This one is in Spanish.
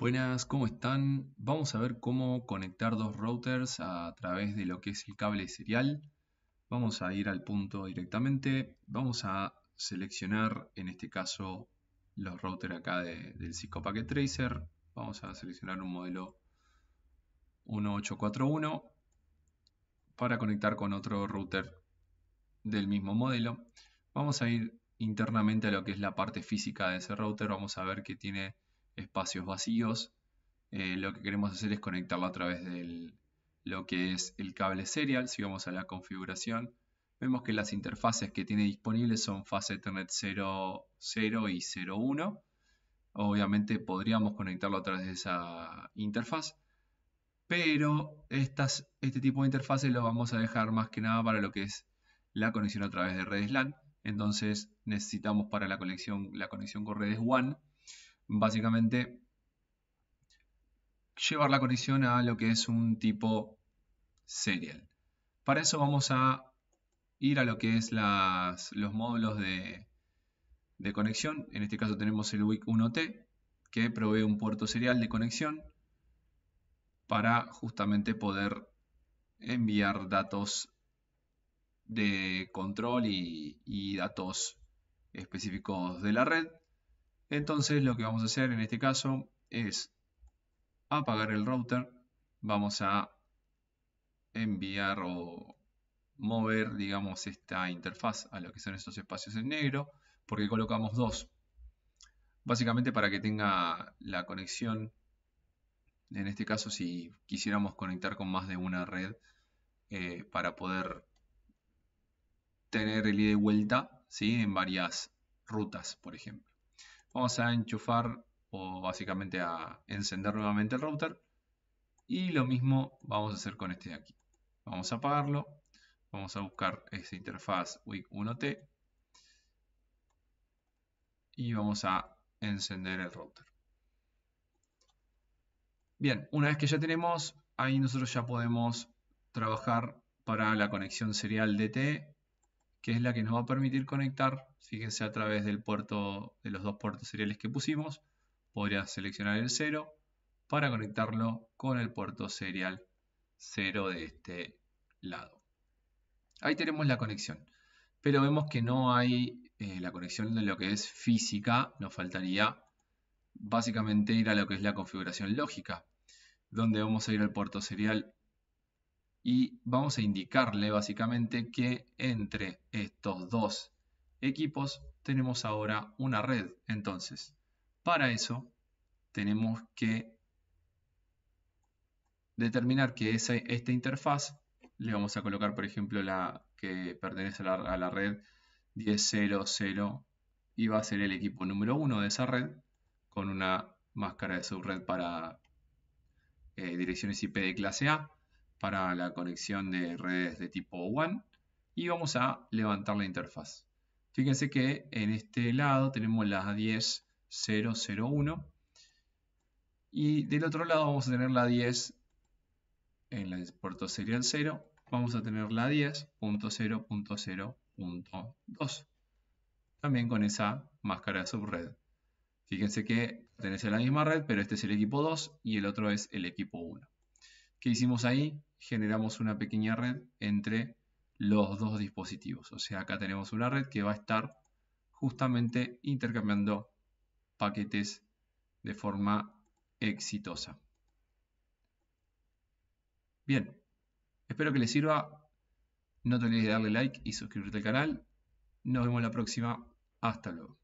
Buenas, ¿cómo están? Vamos a ver cómo conectar dos routers a través de lo que es el cable serial. Vamos a ir al punto directamente. Vamos a seleccionar, en este caso, los routers acá del Cisco Packet Tracer. Vamos a seleccionar un modelo 1841 para conectar con otro router del mismo modelo. Vamos a ir internamente a lo que es la parte física de ese router. Vamos a ver que tiene espacios vacíos. Eh, lo que queremos hacer es conectarlo a través de lo que es el cable serial. Si vamos a la configuración, vemos que las interfaces que tiene disponibles son fase Ethernet 0.0 y 0.1. Obviamente podríamos conectarlo a través de esa interfaz, pero este tipo de interfaces lo vamos a dejar más que nada para lo que es la conexión a través de redes LAN. Entonces necesitamos para la conexión, la conexión con redes WAN básicamente llevar la conexión a lo que es un tipo serial. Para eso vamos a ir a lo que es los módulos de, conexión. En este caso tenemos el WIC1T que provee un puerto serial de conexión para justamente poder enviar datos de control y datos específicos de la red. Entonces lo que vamos a hacer en este caso es apagar el router, vamos a enviar o mover, digamos, esta interfaz a lo que son estos espacios en negro, porque colocamos dos. Básicamente para que tenga la conexión, en este caso si quisiéramos conectar con más de una red, eh, para poder tener el ida de vuelta ¿sí? en varias rutas, por ejemplo. Vamos a enchufar o básicamente a encender nuevamente el router. Y lo mismo vamos a hacer con este de aquí. Vamos a apagarlo. Vamos a buscar esta interfaz WIC1T. Y vamos a encender el router. Bien, una vez que ya tenemos, ahí nosotros ya podemos trabajar para la conexión serial DT que es la que nos va a permitir conectar, fíjense a través del puerto, de los dos puertos seriales que pusimos, podría seleccionar el 0 para conectarlo con el puerto serial 0 de este lado. Ahí tenemos la conexión, pero vemos que no hay eh, la conexión de lo que es física, nos faltaría básicamente ir a lo que es la configuración lógica, donde vamos a ir al puerto serial y vamos a indicarle básicamente que entre estos dos equipos tenemos ahora una red. Entonces, para eso tenemos que determinar que esta interfaz le vamos a colocar, por ejemplo, la que pertenece a la, red 10.0.0 y va a ser el equipo número 1 de esa red con una máscara de subred para eh, direcciones IP de clase A para la conexión de redes de tipo WAN y vamos a levantar la interfaz. Fíjense que en este lado tenemos la 10001 y del otro lado vamos a tener la 10 en el puerto serial 0, vamos a tener la 10.0.0.2 también con esa máscara de subred. Fíjense que pertenece la misma red, pero este es el equipo 2 y el otro es el equipo 1. ¿Qué hicimos ahí? generamos una pequeña red entre los dos dispositivos. O sea, acá tenemos una red que va a estar justamente intercambiando paquetes de forma exitosa. Bien, espero que les sirva. No te olvides de darle like y suscribirte al canal. Nos vemos la próxima. Hasta luego.